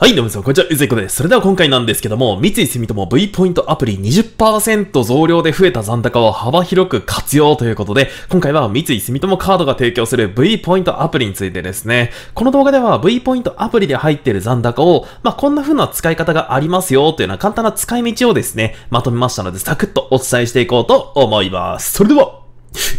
はい、どうも皆さん、こんにちは、ゆずいこです。それでは今回なんですけども、三井住友 V ポイントアプリ20%増量で増えた残高を幅広く活用ということで、今回は三井住友カードが提供する V ポイントアプリについてですね、この動画では V ポイントアプリで入っている残高を、まあ、こんな風な使い方がありますよというような簡単な使い道をですね、まとめましたので、サクッとお伝えしていこうと思います。それでは、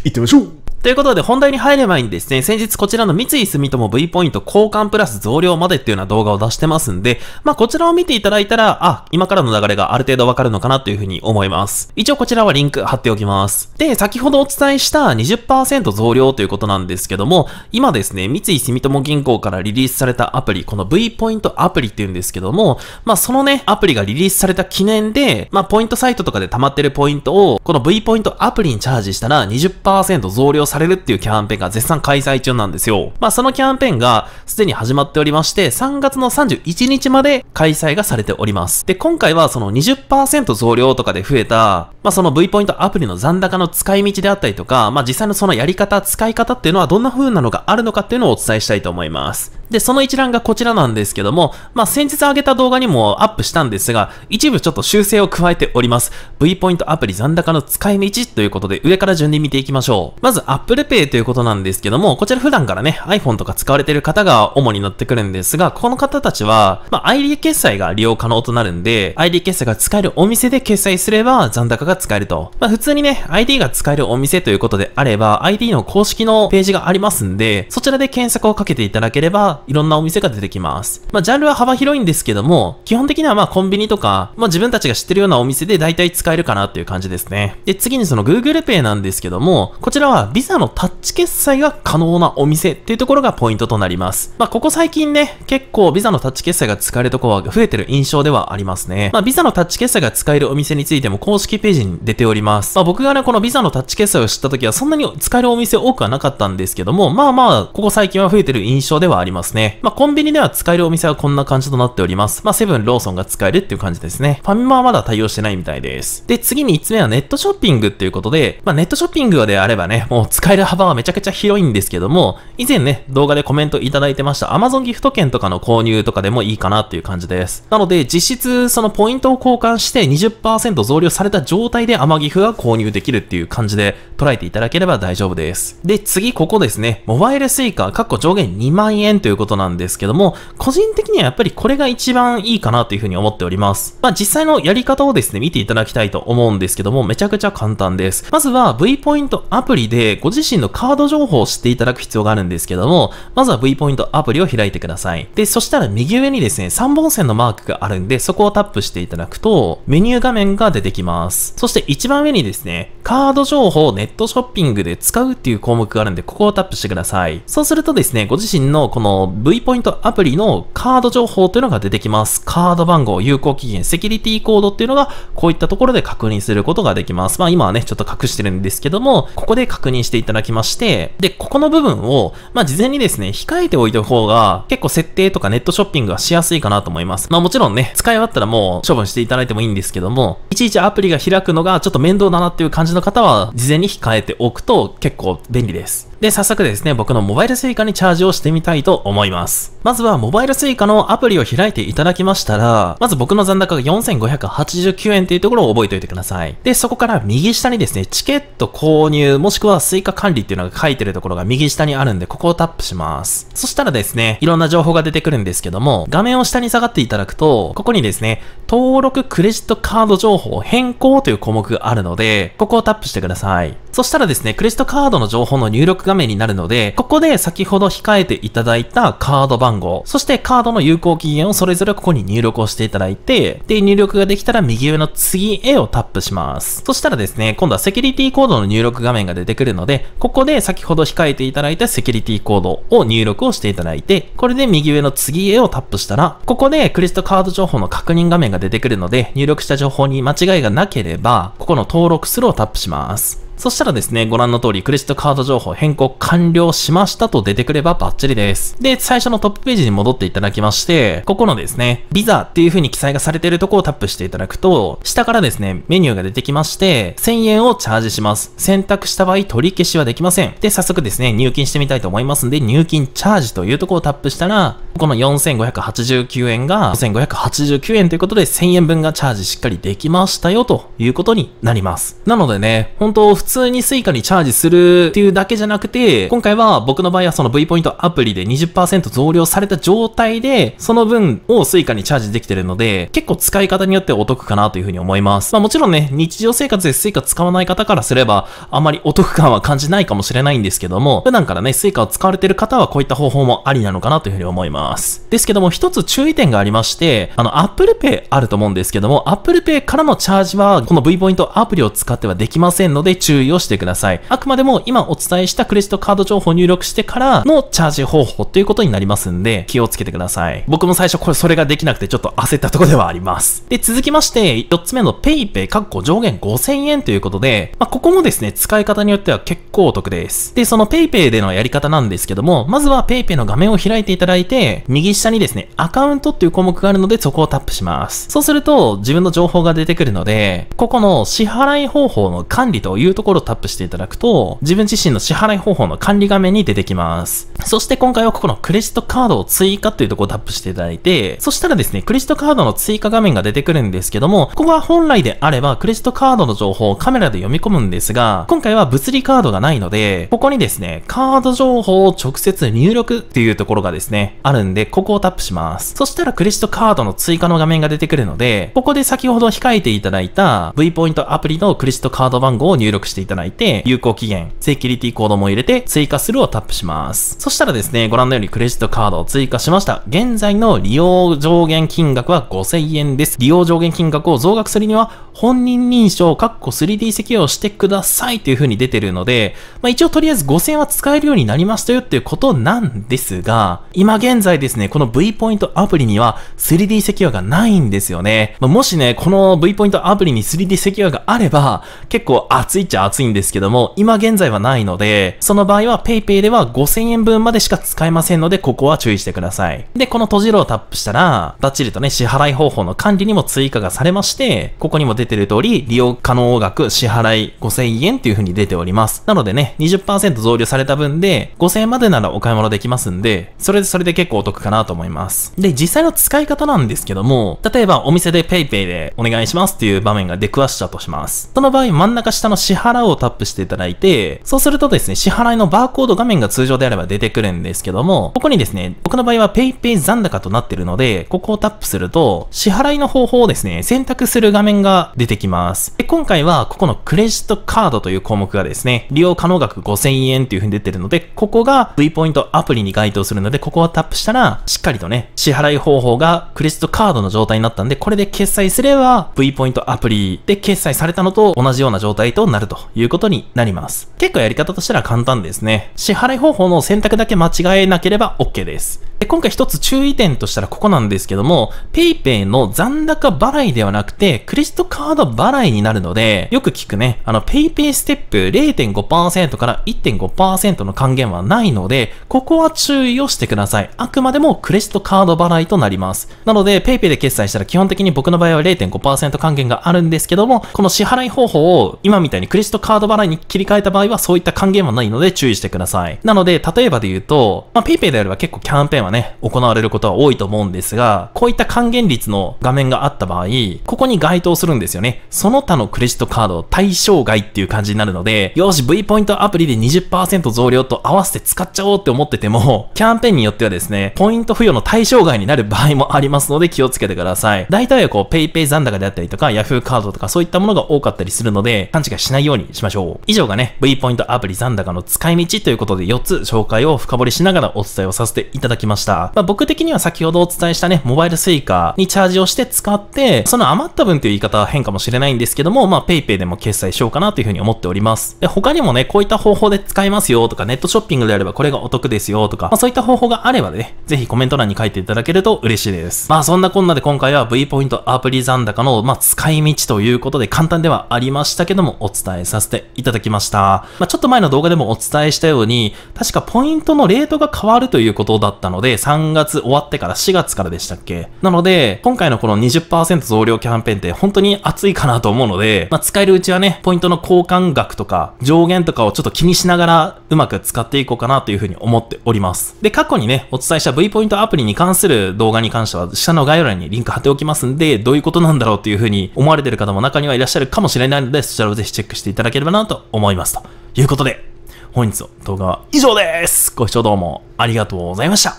行ってみましょうということで本題に入ればいいんですね、先日こちらの三井住友 V ポイント交換プラス増量までっていうような動画を出してますんで、まあこちらを見ていただいたら、あ、今からの流れがある程度わかるのかなというふうに思います。一応こちらはリンク貼っておきます。で、先ほどお伝えした20%増量ということなんですけども、今ですね、三井住友銀行からリリースされたアプリ、この V ポイントアプリっていうんですけども、まあそのね、アプリがリリースされた記念で、まあポイントサイトとかで溜まってるポイントを、この V ポイントアプリにチャージしたら20%増量されるっていうキャンペーンが絶賛開催中なんですよ。まあそのキャンペーンがすでに始まっておりまして、3月の31日まで開催がされております。で、今回はその20%増量とかで増えた、まあその V ポイントアプリの残高の使い道であったりとか、まあ実際のそのやり方、使い方っていうのはどんな風なのがあるのかっていうのをお伝えしたいと思います。で、その一覧がこちらなんですけども、まあ先日上げた動画にもアップしたんですが、一部ちょっと修正を加えております。V ポイントアプリ残高の使い道ということで上から順に見ていきましょう。まずア Apple Pay ということなんですけども、こちら普段からね、iPhone とか使われてる方が主になってくるんですが、この方たちは、まあ、ID 決済が利用可能となるんで、ID 決済が使えるお店で決済すれば残高が使えると。まあ、普通にね、ID が使えるお店ということであれば、ID の公式のページがありますんで、そちらで検索をかけていただければ、いろんなお店が出てきます。まあ、ジャンルは幅広いんですけども、基本的にはまあ、コンビニとか、まあ、自分たちが知ってるようなお店で大体使えるかなっていう感じですね。で、次にその Google Pay なんですけども、こちらはビザのタッチ決済が可能なお店っていうところがポイントとなります。まあ、ここ最近ね、結構ビザのタッチ決済が使えるとこは増えてる印象ではありますね。まあ、ビザのタッチ決済が使えるお店についても公式ページに出ております。まあ、僕がね、このビザのタッチ決済を知った時はそんなに使えるお店多くはなかったんですけども、まあまあ、ここ最近は増えてる印象ではありますね。まあ、コンビニでは使えるお店はこんな感じとなっております。まあ、セブン、ローソンが使えるっていう感じですね。ファミマはまだ対応してないみたいです。で、次に5つ目はネットショッピングっていうことで、まあ、ネットショッピングであればね、もう使える幅はめちゃくちゃ広いんですけども、以前ね、動画でコメントいただいてました Amazon ギフト券とかの購入とかでもいいかなっていう感じです。なので、実質そのポイントを交換して20%増量された状態でアマギフが購入できるっていう感じで捉えていただければ大丈夫です。で、次ここですね、モバイル suica かっこ上限2万円ということなんですけども、個人的にはやっぱりこれが一番いいかなというふうに思っております。まあ実際のやり方をですね、見ていただきたいと思うんですけども、めちゃくちゃ簡単です。まずは V ポイントアプリでごご自身のカード情報を知っていただく必要があるんですけども、まずは V ポイントアプリを開いてください。で、そしたら右上にですね、3本線のマークがあるんで、そこをタップしていただくと、メニュー画面が出てきます。そして一番上にですね、カード情報をネットショッピングで使うっていう項目があるんで、ここをタップしてください。そうするとですね、ご自身のこの V ポイントアプリのカード情報というのが出てきます。カード番号、有効期限、セキュリティコードっていうのが、こういったところで確認することができます。まあ今はね、ちょっと隠してるんですけども、ここで確認していただきまして、で、ここの部分を、まあ事前にですね、控えておいた方が、結構設定とかネットショッピングはしやすいかなと思います。まあもちろんね、使い終わったらもう処分していただいてもいいんですけども、いちいちアプリが開くのがちょっと面倒だなっていう感じのの方は事前に控えておくと結構便利です。で、早速ですね、僕のモバイル suica にチャージをしてみたいと思います。まずは、モバイル suica のアプリを開いていただきましたら、まず僕の残高が4589円というところを覚えておいてください。で、そこから右下にですね、チケット購入、もしくは suica 管理っていうのが書いてるところが右下にあるんで、ここをタップします。そしたらですね、いろんな情報が出てくるんですけども、画面を下に下がっていただくと、ここにですね、登録クレジットカード情報変更という項目があるので、ここをタップしてください。そしたらですね、クレジットカードの情報の入力画面になるので、ここで先ほど控えていただいたカード番号、そしてカードの有効期限をそれぞれここに入力をしていただいて、で、入力ができたら右上の次へをタップします。そしたらですね、今度はセキュリティコードの入力画面が出てくるので、ここで先ほど控えていただいたセキュリティコードを入力をしていただいて、これで右上の次へをタップしたら、ここでクレジットカード情報の確認画面が出てくるので、入力した情報に間違いがなければ、ここの登録するをタップします。そしたらですね、ご覧の通りクレジットカード情報変更完了しましたと出てくればバッチリです。で、最初のトップページに戻っていただきまして、ここのですね、ビザっていう風に記載がされているとこをタップしていただくと、下からですね、メニューが出てきまして、1000円をチャージします。選択した場合取り消しはできません。で、早速ですね、入金してみたいと思いますんで、入金チャージというとこをタップしたら、この4589円が5589円ということで1000円分がチャージしっかりできましたよということになります。なのでね、本当普通通に Suica にチャージするっていうだけじゃなくて、今回は僕の場合はその V ポイントアプリで20%増量された状態で、その分を Suica にチャージできてるので、結構使い方によってお得かなというふうに思います。まあもちろんね、日常生活で Suica 使わない方からすれば、あまりお得感は感じないかもしれないんですけども、普段からね、Suica を使われてる方はこういった方法もありなのかなというふうに思います。ですけども、一つ注意点がありまして、あの、Apple Pay あると思うんですけども、Apple Pay からのチャージは、この V ポイントアプリを使ってはできませんので、注意注意をしてください。あくまでも今お伝えしたクレジットカード情報を入力してからのチャージ方法ということになりますんで、気をつけてください。僕も最初これそれができなくてちょっと焦ったとこではあります。で、続きまして、4つ目の PayPay かっこ上限5000円ということで、まあ、ここもですね、使い方によっては結構お得です。で、その PayPay でのやり方なんですけども、まずは PayPay の画面を開いていただいて、右下にですね、アカウントっていう項目があるので、そこをタップします。そうすると、自分の情報が出てくるので、ここの支払い方法の管理というところころをタップしていただくと、自分自身の支払い方法の管理画面に出てきます。そして今回はここのクレジットカードを追加というところをタップしていただいて、そしたらですね、クレジットカードの追加画面が出てくるんですけども、ここは本来であればクレジットカードの情報をカメラで読み込むんですが、今回は物理カードがないので、ここにですね、カード情報を直接入力っていうところがですね、あるんで、ここをタップします。そしたらクレジットカードの追加の画面が出てくるので、ここで先ほど控えていただいた V ポイントアプリのクレジットカード番号を入力してしていただいて、有効期限、セキュリティコードも入れて、追加するをタップします。そしたらですね、ご覧のようにクレジットカードを追加しました。現在の利用上限金額は5000円です。利用上限金額を増額するには、本人認証、括弧 3D アをしてくださいという風に出てるので、まあ、一応とりあえず5000円は使えるようになりましたよっていうことなんですが、今現在ですね、この V ポイントアプリには 3D セキュアがないんですよね。まあ、もしね、この V ポイントアプリに 3D セキュアがあれば、結構熱いっちゃ熱いんですけども、今現在はないので、その場合は PayPay では5000円分までしか使えませんので、ここは注意してください。で、この閉じるをタップしたら、バッチリとね、支払い方法の管理にも追加がされまして、ここにも出てる通り、利用可能額支払い5000円っていう風に出ております。なのでね、20%増量された分で、5000円までならお買い物できますんで、それでそれで結構お得かなと思います。で、実際の使い方なんですけども、例えばお店で PayPay でお願いしますっていう場面が出くわしたとします。その場合、真ん中下の支払払うをタップしていただいて、そうするとですね、支払いのバーコード画面が通常であれば出てくるんですけども、ここにですね、僕の場合は PayPay 残高となってるので、ここをタップすると、支払いの方法をですね、選択する画面が出てきます。で、今回はここのクレジットカードという項目がですね、利用可能額5000円っていう風に出てるので、ここが V ポイントアプリに該当するので、ここをタップしたら、しっかりとね、支払い方法がクレジットカードの状態になったんで、これで決済すれば V ポイントアプリで決済されたのと同じような状態となるということになります。結構やり方としては簡単ですね。支払い方法の選択だけ間違えなければ OK です。で今回一つ注意点としたらここなんですけども、PayPay の残高払いではなくて、クレジットカード払いになるので、よく聞くね、あの PayPay ステップ0.5%から1.5%の還元はないので、ここは注意をしてください。あくまでもクレジットカード払いとなります。なので、PayPay で決済したら基本的に僕の場合は0.5%還元があるんですけども、この支払い方法を今みたいにクレジットスとカード払いに切り替えた場合はそういった還元はないので注意してください。なので、例えばで言うと、まあ、PayPay であれば結構キャンペーンはね、行われることは多いと思うんですが、こういった還元率の画面があった場合、ここに該当するんですよね。その他のクレジットカード対象外っていう感じになるので、よし、V ポイントアプリで20%増量と合わせて使っちゃおうって思ってても、キャンペーンによってはですね、ポイント付与の対象外になる場合もありますので気をつけてください。大体はこう、PayPay 残高であったりとか、Yahoo カードとかそういったものが多かったりするので、勘違いしないようににしましょう。以上がね、V ポイントアプリ残高の使い道ということで4つ紹介を深掘りしながらお伝えをさせていただきました。まあ、僕的には先ほどお伝えしたね、モバイル suica にチャージをして使って、その余った分という言い方は変かもしれないんですけども、まあ PayPay でも決済しようかなというふうに思っております。で、他にもね、こういった方法で使えますよとか、ネットショッピングであればこれがお得ですよとか、まあ、そういった方法があればね、ぜひコメント欄に書いていただけると嬉しいです。まあそんなこんなで今回は V ポイントアプリ残高の、まあ、使い道ということで簡単ではありましたけどもお伝えさせていただきました。まあ、ちょっと前の動画でもお伝えしたように、確かポイントのレートが変わるということだったので、3月終わってから4月からでしたっけなので、今回のこの20%増量キャンペーンって本当に熱いかなと思うので、まあ、使えるうちはね、ポイントの交換額とか上限とかをちょっと気にしながらうまく使っていこうかなというふうに思っております。で、過去にね、お伝えした V ポイントアプリに関する動画に関しては、下の概要欄にリンク貼っておきますんで、どういうことなんだろうっていうふうに思われてる方も中にはいらっしゃるかもしれないので、そちらをぜひチェックしていただただければなと思います。ということで、本日の動画は以上です。ご視聴どうもありがとうございました。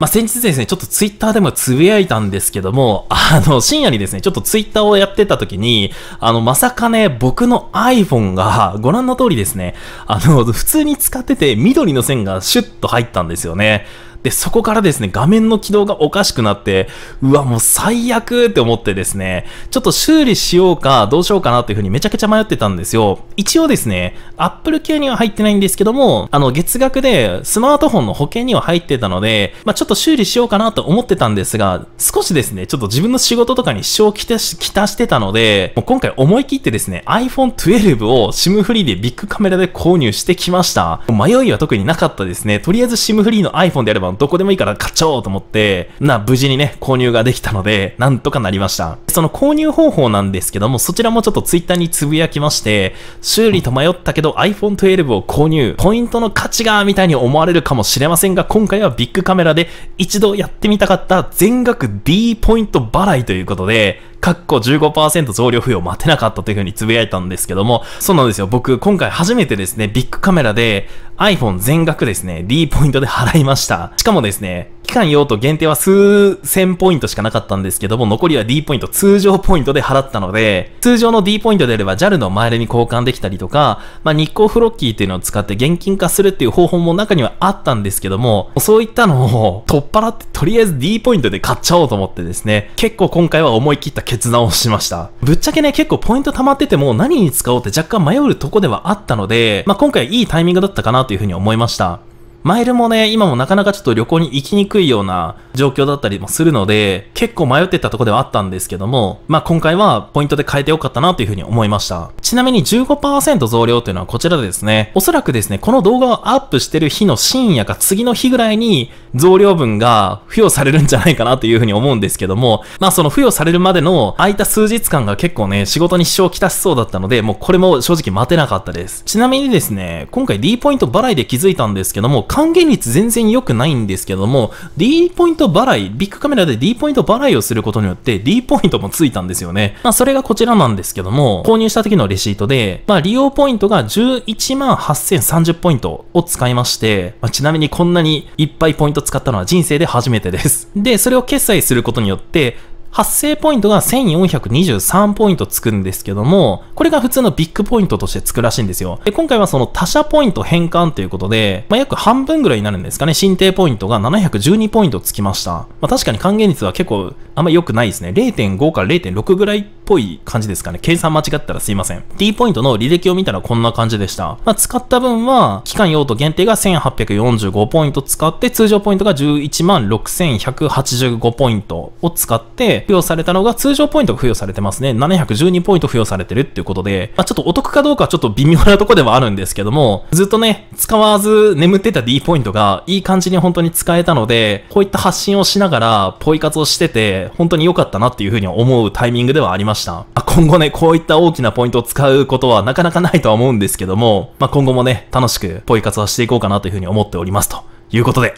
まあ、先日ですね、ちょっとツイッターでもつぶやいたんですけども、あの、深夜にですね、ちょっとツイッターをやってた時に、あの、まさかね、僕の iPhone が、ご覧の通りですね、あの、普通に使ってて緑の線がシュッと入ったんですよね。で、そこからですね、画面の起動がおかしくなって、うわ、もう最悪って思ってですね、ちょっと修理しようか、どうしようかなっていうふうにめちゃくちゃ迷ってたんですよ。一応ですね、Apple 系には入ってないんですけども、あの、月額でスマートフォンの保険には入ってたので、まあ、ちょっと修理しようかなと思ってたんですが、少しですね、ちょっと自分の仕事とかに支障をきたし、きたしてたので、もう今回思い切ってですね、iPhone 12を SIM フリーでビッグカメラで購入してきました。迷いは特になかったですね。とりあえず SIM フリーの iPhone であればど、こでもいいから買っちゃおうと思って、な、無事にね、購入ができたので、なんとかなりました。その購入方法なんですけども、そちらもちょっとツイッターにつぶやきまして、修理と迷ったけど iPhone 12を購入、ポイントの価値が、みたいに思われるかもしれませんが、今回はビッグカメラで一度やってみたかった全額 D ポイント払いということで、かっこ15%増量付与待てなかったというふうにつぶやいたんですけども、そうなんですよ。僕、今回初めてですね、ビッグカメラで iPhone 全額ですね、D ポイントで払いました。しかもですね、期間用途限定は数千ポイントしかなかったんですけども、残りは D ポイント、通常ポイントで払ったので、通常の D ポイントであれば JAL の前でに交換できたりとか、まあ、日光フロッキーっていうのを使って現金化するっていう方法も中にはあったんですけども、そういったのを取っ払ってとりあえず D ポイントで買っちゃおうと思ってですね、結構今回は思い切った決断をしました。ぶっちゃけね、結構ポイント溜まってても何に使おうって若干迷うとこではあったので、まあ、今回いいタイミングだったかなというふうに思いました。マイルもね、今もなかなかちょっと旅行に行きにくいような状況だったりもするので、結構迷ってたとこではあったんですけども、まあ今回はポイントで変えてよかったなというふうに思いました。ちなみに15%増量というのはこちらですね、おそらくですね、この動画をアップしてる日の深夜か次の日ぐらいに増量分が付与されるんじゃないかなというふうに思うんですけども、まあその付与されるまでの空いた数日間が結構ね、仕事に支障をきたしそうだったので、もうこれも正直待てなかったです。ちなみにですね、今回 D ポイント払いで気づいたんですけども、還元率全然良くないんですけども、D ポイント払い、ビッグカメラで D ポイント払いをすることによって D ポイントもついたんですよね。まあ、それがこちらなんですけども、購入した時のレシートで、まあ、利用ポイントが118,030ポイントを使いまして、まあ、ちなみにこんなにいっぱいポイント使ったのは人生で初めてです。で、それを決済することによって、発生ポイントが1423ポイントつくんですけども、これが普通のビッグポイントとしてつくらしいんですよ。で、今回はその他社ポイント変換ということで、まあ、約半分ぐらいになるんですかね。進定ポイントが712ポイントつきました。まあ、確かに還元率は結構あんま良くないですね。0.5から0.6ぐらいぽい感じですかね。計算間違ったらすいません。T ポイントの履歴を見たらこんな感じでした。まあ、使った分は、期間用途限定が1845ポイント使って、通常ポイントが116,185ポイントを使って、付与されたのが通常ポイントが付与されてますね。712ポイント付与されてるっていうことで、まあ、ちょっとお得かどうかはちょっと微妙なとこではあるんですけども、ずっとね、使わず眠ってた D ポイントがいい感じに本当に使えたので、こういった発信をしながら、ポイ活をしてて、本当に良かったなっていうふうに思うタイミングではありました。した。ま今後ね、こういった大きなポイントを使うことはなかなかないとは思うんですけども、まあ、今後もね、楽しくポイ活はしていこうかなというふうに思っておりますということで、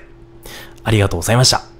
ありがとうございました。